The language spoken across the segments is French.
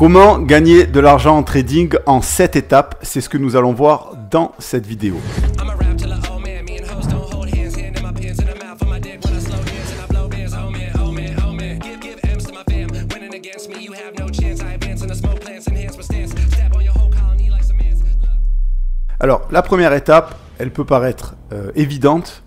Comment gagner de l'argent en trading en 7 étapes C'est ce que nous allons voir dans cette vidéo. Alors, la première étape, elle peut paraître euh, évidente,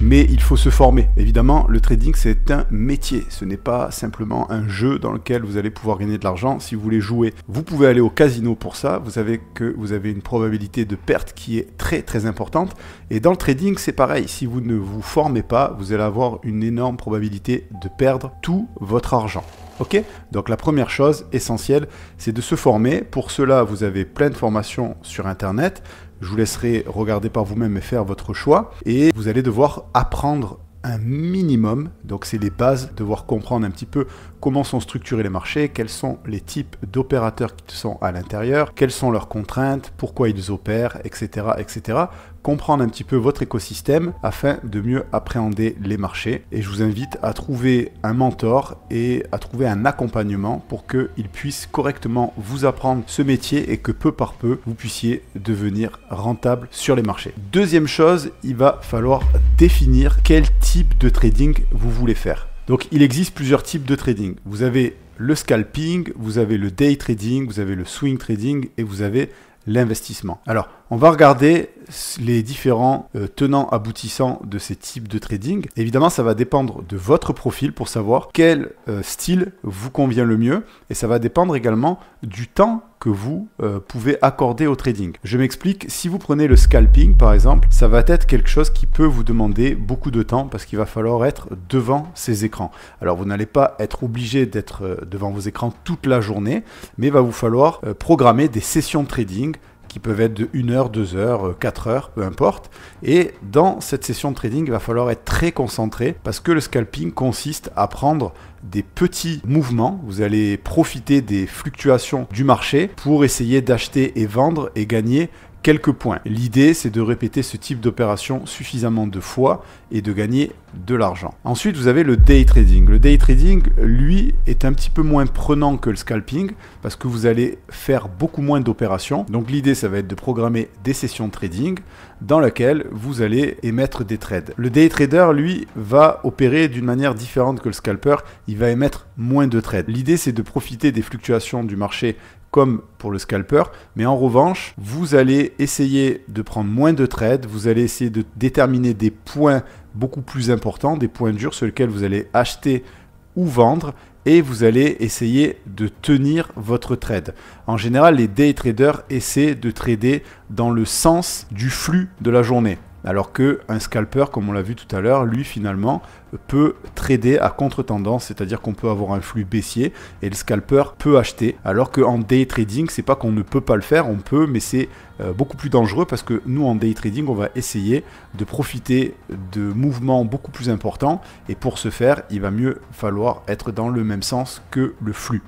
mais il faut se former. Évidemment, le trading, c'est un métier. Ce n'est pas simplement un jeu dans lequel vous allez pouvoir gagner de l'argent. Si vous voulez jouer, vous pouvez aller au casino pour ça. Vous savez que vous avez une probabilité de perte qui est très très importante. Et dans le trading, c'est pareil. Si vous ne vous formez pas, vous allez avoir une énorme probabilité de perdre tout votre argent. Ok Donc la première chose essentielle, c'est de se former. Pour cela, vous avez plein de formations sur Internet. Je vous laisserai regarder par vous-même et faire votre choix. Et vous allez devoir apprendre un minimum. Donc c'est les bases, devoir comprendre un petit peu comment sont structurés les marchés, quels sont les types d'opérateurs qui sont à l'intérieur, quelles sont leurs contraintes, pourquoi ils opèrent, etc., etc. Comprendre un petit peu votre écosystème afin de mieux appréhender les marchés. Et je vous invite à trouver un mentor et à trouver un accompagnement pour qu'il puisse correctement vous apprendre ce métier et que peu par peu, vous puissiez devenir rentable sur les marchés. Deuxième chose, il va falloir définir quel type de trading vous voulez faire. Donc il existe plusieurs types de trading. Vous avez le scalping, vous avez le day trading, vous avez le swing trading et vous avez l'investissement. Alors on va regarder les différents euh, tenants aboutissants de ces types de trading. Évidemment, ça va dépendre de votre profil pour savoir quel euh, style vous convient le mieux et ça va dépendre également du temps que vous euh, pouvez accorder au trading. Je m'explique, si vous prenez le scalping par exemple, ça va être quelque chose qui peut vous demander beaucoup de temps parce qu'il va falloir être devant ces écrans. Alors vous n'allez pas être obligé d'être devant vos écrans toute la journée, mais il va vous falloir programmer des sessions de trading qui peuvent être de 1 heure, 2 heures, 4 euh, heures, peu importe. Et dans cette session de trading, il va falloir être très concentré parce que le scalping consiste à prendre des petits mouvements. Vous allez profiter des fluctuations du marché pour essayer d'acheter et vendre et gagner points. L'idée, c'est de répéter ce type d'opération suffisamment de fois et de gagner de l'argent. Ensuite, vous avez le day trading. Le day trading, lui, est un petit peu moins prenant que le scalping parce que vous allez faire beaucoup moins d'opérations. Donc l'idée, ça va être de programmer des sessions de trading dans laquelle vous allez émettre des trades. Le day trader, lui, va opérer d'une manière différente que le scalper. Il va émettre moins de trades. L'idée, c'est de profiter des fluctuations du marché comme pour le scalper, mais en revanche, vous allez essayer de prendre moins de trades, vous allez essayer de déterminer des points beaucoup plus importants, des points durs sur lesquels vous allez acheter ou vendre, et vous allez essayer de tenir votre trade. En général, les day traders essaient de trader dans le sens du flux de la journée. Alors qu'un scalper, comme on l'a vu tout à l'heure, lui finalement peut trader à contre-tendance, c'est-à-dire qu'on peut avoir un flux baissier et le scalper peut acheter. Alors qu'en day trading, c'est pas qu'on ne peut pas le faire, on peut, mais c'est euh, beaucoup plus dangereux parce que nous en day trading, on va essayer de profiter de mouvements beaucoup plus importants et pour ce faire, il va mieux falloir être dans le même sens que le flux.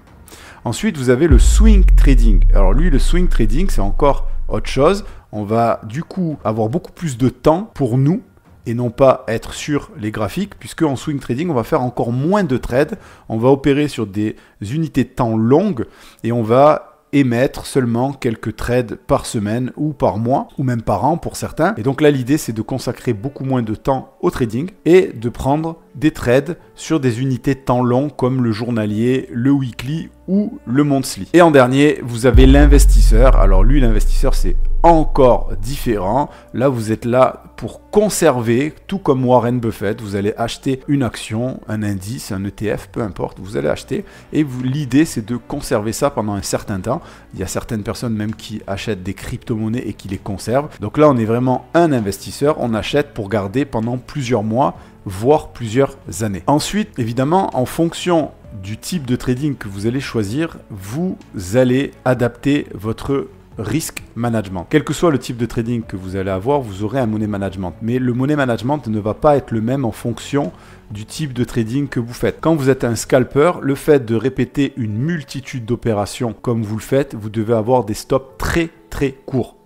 Ensuite, vous avez le swing trading. Alors lui, le swing trading, c'est encore autre chose on va du coup avoir beaucoup plus de temps pour nous et non pas être sur les graphiques, puisque en swing trading, on va faire encore moins de trades, on va opérer sur des unités de temps longues et on va émettre seulement quelques trades par semaine ou par mois ou même par an pour certains. Et donc là, l'idée, c'est de consacrer beaucoup moins de temps au trading et de prendre des trades sur des unités temps long comme le journalier, le weekly ou le monthly. Et en dernier, vous avez l'investisseur. Alors lui, l'investisseur, c'est encore différent. Là, vous êtes là pour conserver, tout comme Warren Buffett, vous allez acheter une action, un indice, un ETF, peu importe, vous allez acheter. Et l'idée, c'est de conserver ça pendant un certain temps. Il y a certaines personnes même qui achètent des crypto-monnaies et qui les conservent. Donc là, on est vraiment un investisseur. On achète pour garder pendant plusieurs mois voire plusieurs années. Ensuite, évidemment, en fonction du type de trading que vous allez choisir, vous allez adapter votre risk management. Quel que soit le type de trading que vous allez avoir, vous aurez un money management. Mais le money management ne va pas être le même en fonction du type de trading que vous faites. Quand vous êtes un scalper, le fait de répéter une multitude d'opérations comme vous le faites, vous devez avoir des stops très très courts.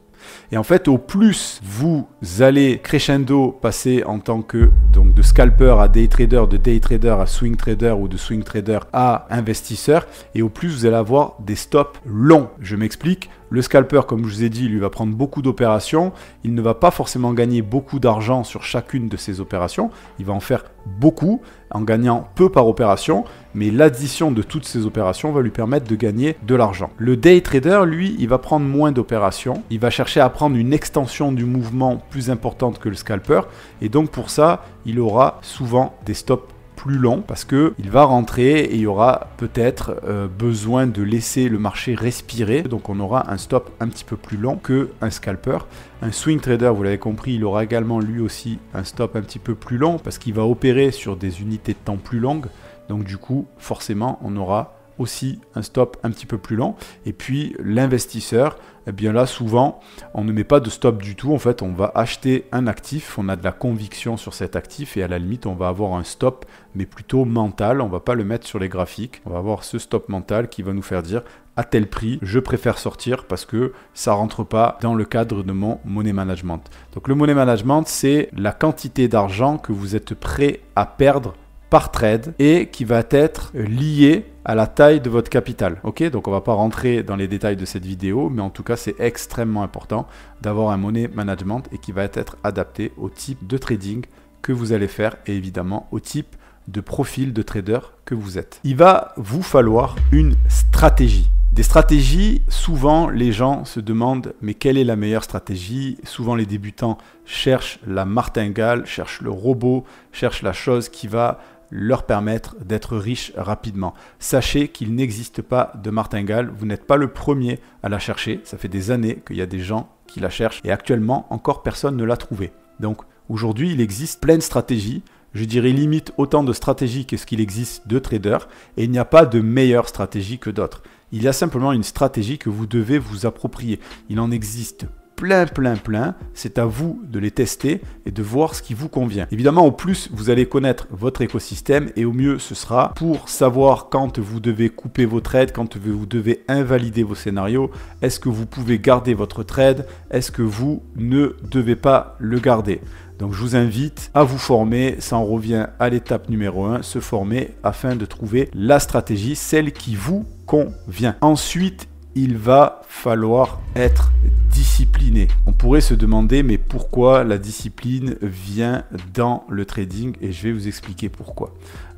Et en fait, au plus vous allez crescendo passer en tant que donc de scalper à day trader, de day trader à swing trader ou de swing trader à investisseur, et au plus vous allez avoir des stops longs. Je m'explique. Le scalper, comme je vous ai dit, lui va prendre beaucoup d'opérations. Il ne va pas forcément gagner beaucoup d'argent sur chacune de ses opérations. Il va en faire beaucoup en gagnant peu par opération, mais l'addition de toutes ces opérations va lui permettre de gagner de l'argent. Le day trader, lui, il va prendre moins d'opérations, il va chercher à prendre une extension du mouvement plus importante que le scalper, et donc pour ça, il aura souvent des stops plus long parce que il va rentrer et il y aura peut-être euh, besoin de laisser le marché respirer. Donc on aura un stop un petit peu plus long que un scalper. Un swing trader, vous l'avez compris, il aura également lui aussi un stop un petit peu plus long parce qu'il va opérer sur des unités de temps plus longues. Donc du coup, forcément, on aura aussi un stop un petit peu plus lent. Et puis l'investisseur, eh bien là souvent on ne met pas de stop du tout. En fait, on va acheter un actif, on a de la conviction sur cet actif et à la limite on va avoir un stop mais plutôt mental. On va pas le mettre sur les graphiques. On va avoir ce stop mental qui va nous faire dire à tel prix, je préfère sortir parce que ça rentre pas dans le cadre de mon money management. Donc le money management, c'est la quantité d'argent que vous êtes prêt à perdre par trade et qui va être lié à la taille de votre capital. Ok, donc on va pas rentrer dans les détails de cette vidéo, mais en tout cas c'est extrêmement important d'avoir un money management et qui va être adapté au type de trading que vous allez faire et évidemment au type de profil de trader que vous êtes. Il va vous falloir une stratégie. Des stratégies, souvent les gens se demandent mais quelle est la meilleure stratégie Souvent les débutants cherchent la martingale, cherchent le robot, cherchent la chose qui va leur permettre d'être riche rapidement. Sachez qu'il n'existe pas de martingale, vous n'êtes pas le premier à la chercher, ça fait des années qu'il y a des gens qui la cherchent et actuellement encore personne ne l'a trouvé. Donc aujourd'hui il existe plein de stratégies, je dirais limite autant de stratégies que ce qu'il existe de traders et il n'y a pas de meilleure stratégie que d'autres. Il y a simplement une stratégie que vous devez vous approprier. Il en existe plein, plein, plein. C'est à vous de les tester et de voir ce qui vous convient. Évidemment, au plus, vous allez connaître votre écosystème et au mieux, ce sera pour savoir quand vous devez couper vos trades, quand vous devez invalider vos scénarios. Est-ce que vous pouvez garder votre trade Est-ce que vous ne devez pas le garder donc je vous invite à vous former, ça en revient à l'étape numéro 1, se former afin de trouver la stratégie, celle qui vous convient. Ensuite, il va falloir être discipliné. On pourrait se demander mais pourquoi la discipline vient dans le trading et je vais vous expliquer pourquoi.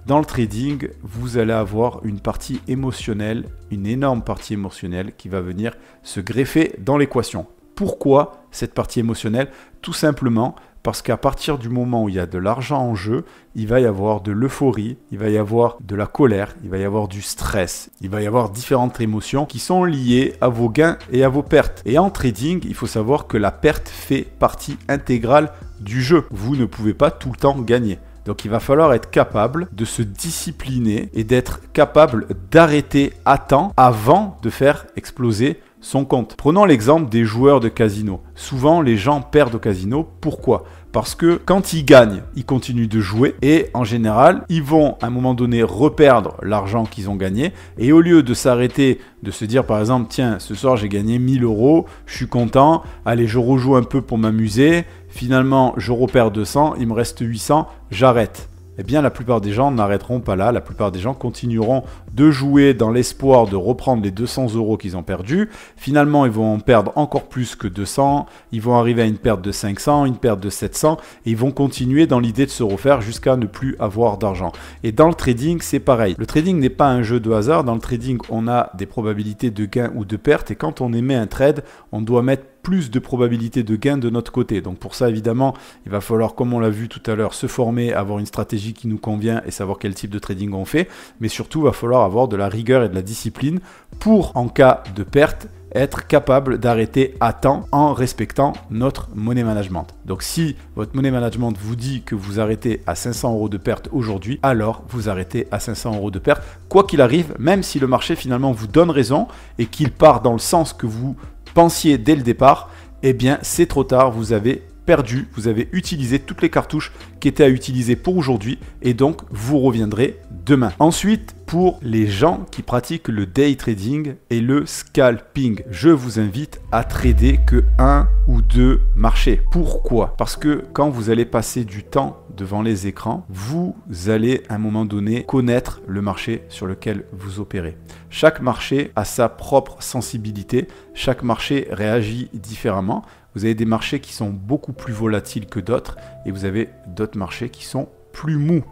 Dans le trading, vous allez avoir une partie émotionnelle, une énorme partie émotionnelle qui va venir se greffer dans l'équation. Pourquoi cette partie émotionnelle Tout simplement parce qu'à partir du moment où il y a de l'argent en jeu, il va y avoir de l'euphorie, il va y avoir de la colère, il va y avoir du stress, il va y avoir différentes émotions qui sont liées à vos gains et à vos pertes. Et en trading, il faut savoir que la perte fait partie intégrale du jeu. Vous ne pouvez pas tout le temps gagner. Donc il va falloir être capable de se discipliner et d'être capable d'arrêter à temps avant de faire exploser son compte. Prenons l'exemple des joueurs de casino. Souvent, les gens perdent au casino. Pourquoi parce que quand ils gagnent, ils continuent de jouer et en général, ils vont à un moment donné reperdre l'argent qu'ils ont gagné et au lieu de s'arrêter, de se dire par exemple, tiens, ce soir j'ai gagné 1000 euros, je suis content, allez, je rejoue un peu pour m'amuser, finalement je repère 200, il me reste 800, j'arrête eh bien la plupart des gens n'arrêteront pas là, la plupart des gens continueront de jouer dans l'espoir de reprendre les 200 euros qu'ils ont perdus. Finalement, ils vont en perdre encore plus que 200, ils vont arriver à une perte de 500, une perte de 700, et ils vont continuer dans l'idée de se refaire jusqu'à ne plus avoir d'argent. Et dans le trading, c'est pareil. Le trading n'est pas un jeu de hasard, dans le trading, on a des probabilités de gain ou de perte, et quand on émet un trade, on doit mettre plus de probabilité de gain de notre côté. Donc pour ça, évidemment, il va falloir, comme on l'a vu tout à l'heure, se former, avoir une stratégie qui nous convient et savoir quel type de trading on fait. Mais surtout, il va falloir avoir de la rigueur et de la discipline pour, en cas de perte, être capable d'arrêter à temps en respectant notre money management. Donc si votre money management vous dit que vous arrêtez à 500 euros de perte aujourd'hui, alors vous arrêtez à 500 euros de perte, quoi qu'il arrive, même si le marché finalement vous donne raison et qu'il part dans le sens que vous pensiez dès le départ, eh bien c'est trop tard, vous avez perdu, vous avez utilisé toutes les cartouches qui étaient à utiliser pour aujourd'hui et donc vous reviendrez demain. Ensuite, pour les gens qui pratiquent le day trading et le scalping. Je vous invite à trader que un ou deux marchés. Pourquoi Parce que quand vous allez passer du temps devant les écrans, vous allez à un moment donné connaître le marché sur lequel vous opérez. Chaque marché a sa propre sensibilité, chaque marché réagit différemment. Vous avez des marchés qui sont beaucoup plus volatiles que d'autres et vous avez d'autres marchés qui sont plus mous.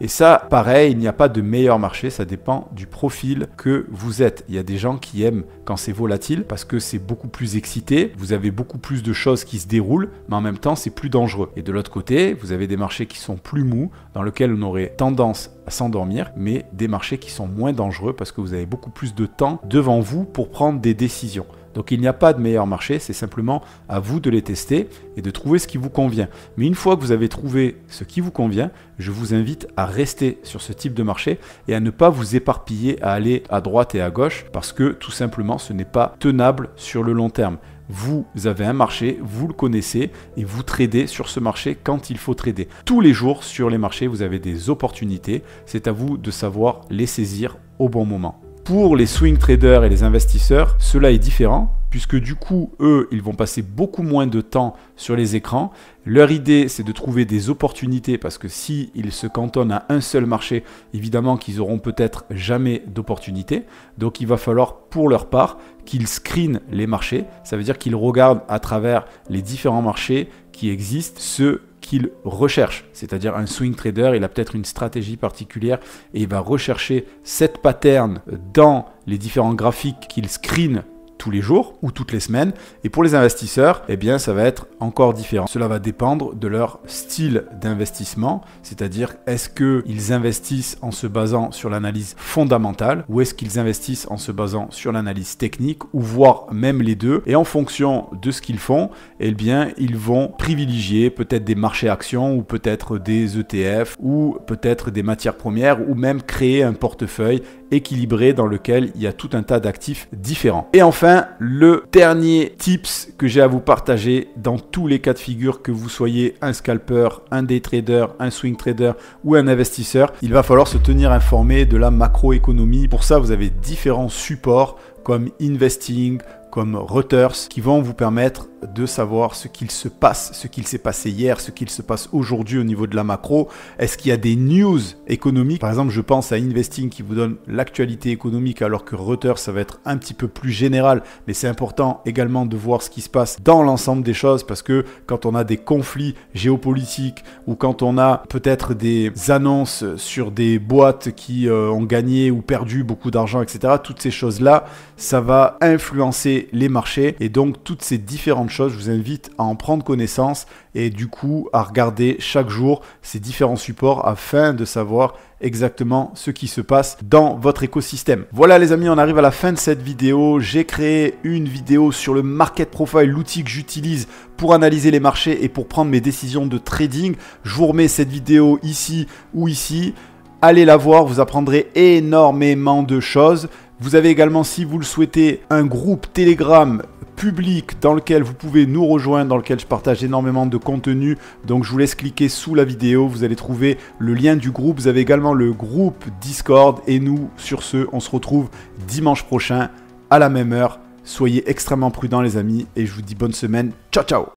Et ça, pareil, il n'y a pas de meilleur marché, ça dépend du profil que vous êtes. Il y a des gens qui aiment quand c'est volatile parce que c'est beaucoup plus excité, vous avez beaucoup plus de choses qui se déroulent, mais en même temps c'est plus dangereux. Et de l'autre côté, vous avez des marchés qui sont plus mous, dans lesquels on aurait tendance à s'endormir, mais des marchés qui sont moins dangereux parce que vous avez beaucoup plus de temps devant vous pour prendre des décisions. Donc il n'y a pas de meilleur marché, c'est simplement à vous de les tester et de trouver ce qui vous convient. Mais une fois que vous avez trouvé ce qui vous convient, je vous invite à rester sur ce type de marché et à ne pas vous éparpiller à aller à droite et à gauche parce que tout simplement ce n'est pas tenable sur le long terme. Vous avez un marché, vous le connaissez et vous tradez sur ce marché quand il faut trader. Tous les jours sur les marchés, vous avez des opportunités. C'est à vous de savoir les saisir au bon moment. Pour les swing traders et les investisseurs, cela est différent puisque du coup, eux, ils vont passer beaucoup moins de temps sur les écrans. Leur idée, c'est de trouver des opportunités, parce que s'ils ils se cantonnent à un seul marché, évidemment qu'ils auront peut-être jamais d'opportunités. Donc il va falloir, pour leur part, qu'ils screenent les marchés. Ça veut dire qu'ils regardent à travers les différents marchés qui existent, ceux qu'il recherche. C'est-à-dire un swing trader, il a peut-être une stratégie particulière et il va rechercher cette pattern dans les différents graphiques qu'il screen tous les jours ou toutes les semaines. Et pour les investisseurs, eh bien, ça va être encore différent. Cela va dépendre de leur style d'investissement, c'est-à-dire est-ce qu'ils investissent en se basant sur l'analyse fondamentale ou est-ce qu'ils investissent en se basant sur l'analyse technique ou voire même les deux. Et en fonction de ce qu'ils font, eh bien, ils vont privilégier peut-être des marchés actions ou peut-être des ETF ou peut-être des matières premières ou même créer un portefeuille équilibré dans lequel il y a tout un tas d'actifs différents. Et enfin, le dernier tips que j'ai à vous partager dans tous les cas de figure, que vous soyez un scalper, un day trader, un swing trader ou un investisseur, il va falloir se tenir informé de la macroéconomie. Pour ça, vous avez différents supports comme investing, comme Reuters, qui vont vous permettre de savoir ce qu'il se passe, ce qu'il s'est passé hier, ce qu'il se passe aujourd'hui au niveau de la macro. Est-ce qu'il y a des news économiques Par exemple, je pense à Investing qui vous donne l'actualité économique alors que Reuters, ça va être un petit peu plus général. Mais c'est important également de voir ce qui se passe dans l'ensemble des choses parce que quand on a des conflits géopolitiques ou quand on a peut-être des annonces sur des boîtes qui euh, ont gagné ou perdu beaucoup d'argent, etc., toutes ces choses-là, ça va influencer les marchés et donc toutes ces différentes chose, je vous invite à en prendre connaissance et du coup à regarder chaque jour ces différents supports afin de savoir exactement ce qui se passe dans votre écosystème. Voilà les amis, on arrive à la fin de cette vidéo. J'ai créé une vidéo sur le Market Profile, l'outil que j'utilise pour analyser les marchés et pour prendre mes décisions de trading. Je vous remets cette vidéo ici ou ici. Allez la voir, vous apprendrez énormément de choses. Vous avez également, si vous le souhaitez, un groupe Telegram public dans lequel vous pouvez nous rejoindre, dans lequel je partage énormément de contenu. Donc je vous laisse cliquer sous la vidéo, vous allez trouver le lien du groupe. Vous avez également le groupe Discord. Et nous, sur ce, on se retrouve dimanche prochain à la même heure. Soyez extrêmement prudents les amis et je vous dis bonne semaine. Ciao ciao